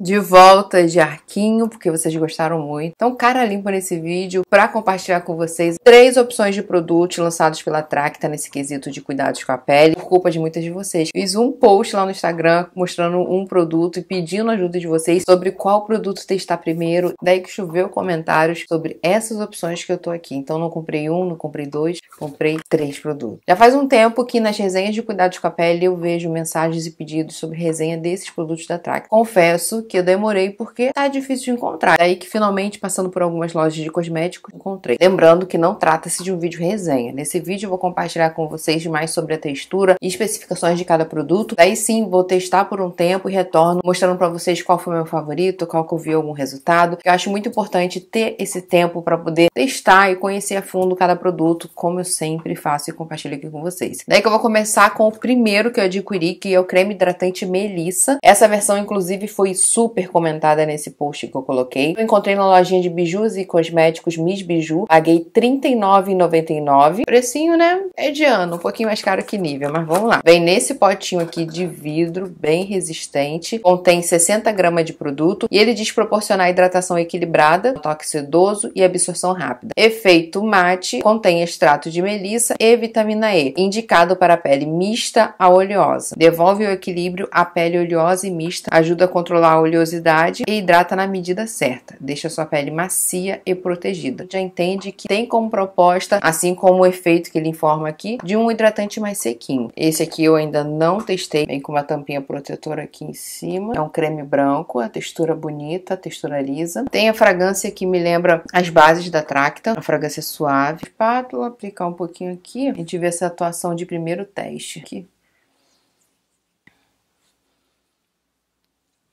de volta de arquinho, porque vocês gostaram muito. Então, cara limpa nesse vídeo para compartilhar com vocês três opções de produtos lançados pela Tracta tá nesse quesito de cuidados com a pele, por culpa de muitas de vocês. Fiz um post lá no Instagram mostrando um produto e pedindo ajuda de vocês sobre qual produto testar primeiro. Daí que choveu comentários sobre essas opções que eu tô aqui. Então, não comprei um, não comprei dois, comprei três produtos. Já faz um tempo que nas resenhas de cuidados com a pele eu vejo mensagens e pedidos sobre resenha desses produtos da Tracta. Confesso que eu demorei porque tá difícil de encontrar. É aí que finalmente, passando por algumas lojas de cosméticos, encontrei. Lembrando que não trata-se de um vídeo resenha. Nesse vídeo eu vou compartilhar com vocês mais sobre a textura e especificações de cada produto. Daí sim, vou testar por um tempo e retorno mostrando para vocês qual foi meu favorito, qual que eu vi algum resultado. Eu acho muito importante ter esse tempo para poder testar e conhecer a fundo cada produto, como eu sempre faço e compartilho aqui com vocês. Daí que eu vou começar com o primeiro que eu adquiri, que é o creme hidratante Melissa. Essa versão, inclusive, foi super super comentada nesse post que eu coloquei. Eu encontrei na lojinha de bijus e cosméticos Miss Biju, paguei R$39,99. Precinho, né? Mediano, um pouquinho mais caro que nível, mas vamos lá. Vem nesse potinho aqui de vidro, bem resistente, contém 60 gramas de produto e ele diz proporcionar hidratação equilibrada, toque sedoso e absorção rápida. Efeito mate, contém extrato de melissa e vitamina E, indicado para pele mista a oleosa. Devolve o equilíbrio à pele oleosa e mista, ajuda a controlar a oleosidade e hidrata na medida certa, deixa sua pele macia e protegida. Já entende que tem como proposta, assim como o efeito que ele informa aqui, de um hidratante mais sequinho. Esse aqui eu ainda não testei, vem com uma tampinha protetora aqui em cima. É um creme branco, a textura bonita, a textura lisa. Tem a fragrância que me lembra as bases da Tracta, a fragrância suave. Espátula, aplicar um pouquinho aqui, a gente vê essa atuação de primeiro teste aqui.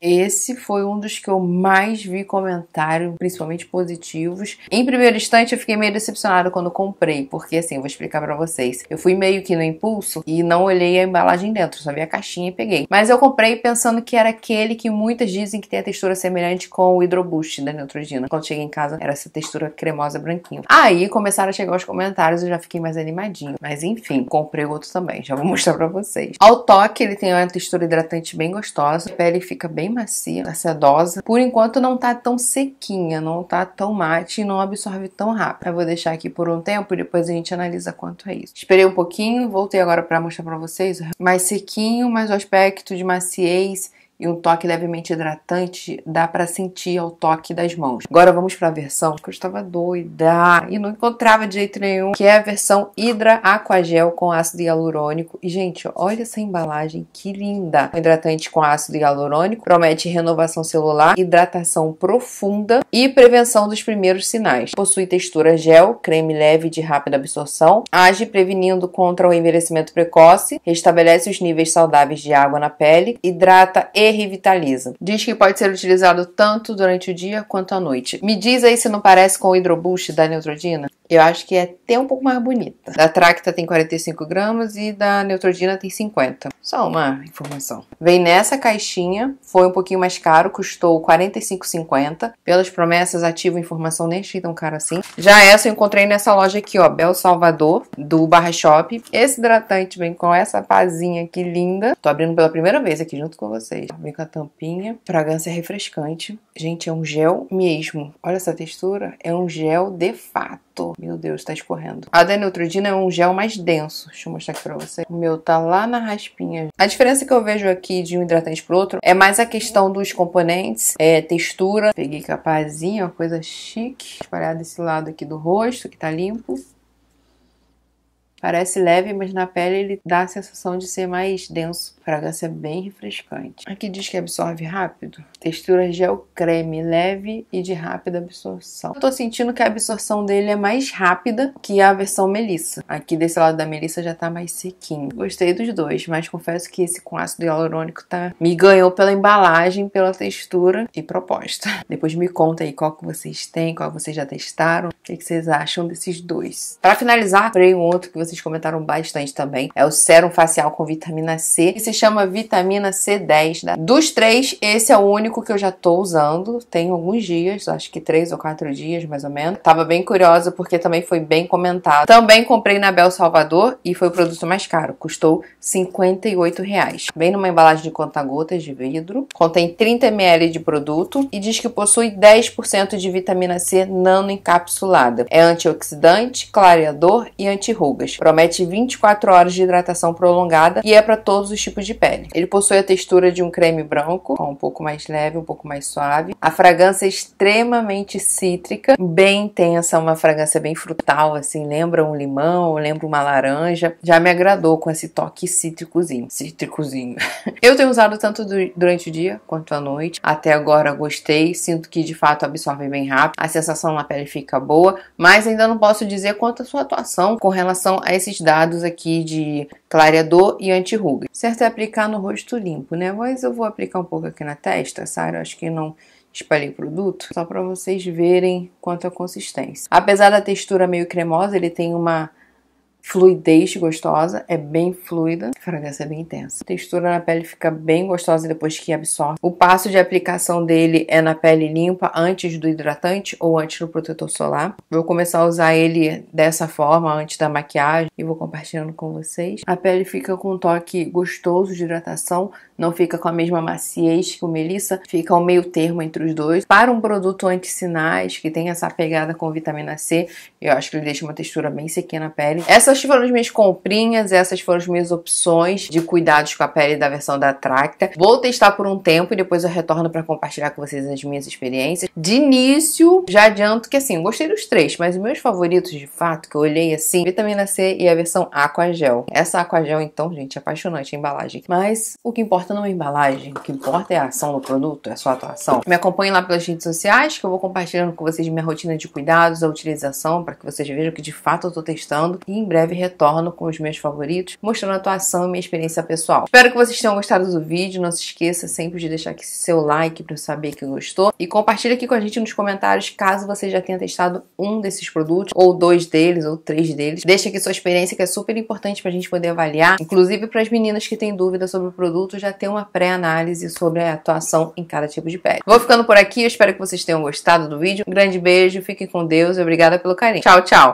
Esse foi um dos que eu mais vi comentário, principalmente positivos. Em primeiro instante, eu fiquei meio decepcionada quando comprei, porque assim, eu vou explicar para vocês. Eu fui meio que no impulso e não olhei a embalagem dentro, só vi a caixinha e peguei. Mas eu comprei pensando que era aquele que muitas dizem que tem a textura semelhante com o Hidroboost da Neutrogena. Quando cheguei em casa, era essa textura cremosa branquinha. Aí começaram a chegar os comentários, eu já fiquei mais animadinho. Mas enfim, comprei outro também, já vou mostrar para vocês. Ao toque, ele tem uma textura hidratante bem gostosa, a pele fica bem macia, acedosa. sedosa. Por enquanto não tá tão sequinha, não tá tão mate e não absorve tão rápido. Eu vou deixar aqui por um tempo e depois a gente analisa quanto é isso. Esperei um pouquinho, voltei agora para mostrar para vocês. Mais sequinho, mas o aspecto de maciez e um toque levemente hidratante dá para sentir ao toque das mãos. Agora vamos para a versão que eu estava doida e não encontrava de jeito nenhum, que é a versão Hidra Aquagel com ácido hialurônico. E gente, olha essa embalagem, que linda! Um hidratante com ácido hialurônico promete renovação celular, hidratação profunda e prevenção dos primeiros sinais. Possui textura gel, creme leve de rápida absorção, age prevenindo contra o envelhecimento precoce, restabelece os níveis saudáveis de água na pele, hidrata e revitaliza. Diz que pode ser utilizado tanto durante o dia quanto à noite. Me diz aí se não parece com o Hidroboost da Neutrodina? Eu acho que é até um pouco mais bonita. Da Tracta tem 45 gramas e da Neutrodina tem 50. Só uma informação. Vem nessa caixinha, foi um pouquinho mais caro, custou 45,50. Pelas promessas, ativo informação, nem achei tão caro assim. Já essa eu encontrei nessa loja aqui, ó, Bel Salvador, do Barra Shop. Esse hidratante vem com essa pazinha aqui linda. Tô abrindo pela primeira vez aqui junto com vocês. Vem com a tampinha, fragrância refrescante. Gente, é um gel mesmo. Olha essa textura, é um gel de fato. Meu Deus, tá escorrendo. A da Neutrodina é um gel mais denso. Deixa eu mostrar aqui pra você. O meu tá lá na raspinha. A diferença que eu vejo aqui de um hidratante pro outro é mais a questão dos componentes, é textura. Peguei capazinha, uma coisa chique. Espalhar desse lado aqui do rosto, que tá limpo. Parece leve, mas na pele ele dá a sensação de ser mais denso. Fragrância é bem refrescante. Aqui diz que absorve rápido. Textura gel creme, leve e de rápida absorção. Eu tô sentindo que a absorção dele é mais rápida que a versão Melissa. Aqui desse lado da Melissa já tá mais sequinho. Gostei dos dois, mas confesso que esse com ácido hialurônico tá... me ganhou pela embalagem, pela textura e proposta. Depois me conta aí qual que vocês têm, qual vocês já testaram, o que, que vocês acham desses dois. Para finalizar, comprei um outro que vocês vocês comentaram bastante também. É o sérum facial com vitamina C, que se chama vitamina C10. Né? Dos três, esse é o único que eu já tô usando. Tem alguns dias, acho que três ou quatro dias, mais ou menos. Tava bem curiosa porque também foi bem comentado. Também comprei na Bel Salvador e foi o produto mais caro. Custou 58 reais. Vem numa embalagem de conta-gotas de vidro. Contém 30 ml de produto e diz que possui 10% de vitamina C nano encapsulada. É antioxidante, clareador e antirrugas. Promete 24 horas de hidratação prolongada e é para todos os tipos de pele. Ele possui a textura de um creme branco, um pouco mais leve, um pouco mais suave. A fragrância é extremamente cítrica, bem intensa, uma fragrância bem frutal, assim, lembra um limão, lembra uma laranja. Já me agradou com esse toque cítricozinho. Cítricozinho. Eu tenho usado tanto durante o dia quanto à noite. Até agora gostei, sinto que de fato absorve bem rápido. A sensação na pele fica boa, mas ainda não posso dizer quanto à sua atuação com relação a esses dados aqui de clareador e anti ruga, Certo é aplicar no rosto limpo, né? Mas eu vou aplicar um pouco aqui na testa, sabe? Eu acho que não espalhei produto, só para vocês verem quanto a consistência. Apesar da textura meio cremosa, ele tem uma fluidez gostosa, é bem fluida, a fragrância é bem intensa. A textura na pele fica bem gostosa depois que absorve. O passo de aplicação dele é na pele limpa, antes do hidratante ou antes do protetor solar. Vou começar a usar ele dessa forma, antes da maquiagem, e vou compartilhando com vocês. A pele fica com um toque gostoso de hidratação, não fica com a mesma maciez que o Melissa, fica ao meio termo entre os dois. Para um produto anti-sinais, que tem essa pegada com vitamina C, eu acho que ele deixa uma textura bem sequinha na pele. Essa essas foram as minhas comprinhas, essas foram as minhas opções de cuidados com a pele da versão da Tracta. Vou testar por um tempo e depois eu retorno para compartilhar com vocês as minhas experiências. De início, já adianto que assim, gostei dos três, mas os meus favoritos de fato, que eu olhei assim, vitamina C e a versão Aquagel. Essa Aquagel, então, gente, é apaixonante a embalagem. Mas o que importa não é a embalagem, o que importa é a ação do produto, é a sua atuação. Me acompanhe lá pelas redes sociais, que eu vou compartilhando com vocês minha rotina de cuidados, a utilização, para que vocês vejam que de fato eu estou testando. E em breve breve retorno com os meus favoritos, mostrando a atuação e minha experiência pessoal. Espero que vocês tenham gostado do vídeo. Não se esqueça sempre de deixar aqui seu like para saber que gostou. E compartilha aqui com a gente nos comentários caso você já tenha testado um desses produtos, ou dois deles, ou três deles. Deixa aqui sua experiência que é super importante para a gente poder avaliar. Inclusive para as meninas que têm dúvidas sobre o produto, já tem uma pré-análise sobre a atuação em cada tipo de pele. Vou ficando por aqui. Eu espero que vocês tenham gostado do vídeo. Um grande beijo, fiquem com Deus e obrigada pelo carinho. Tchau, tchau!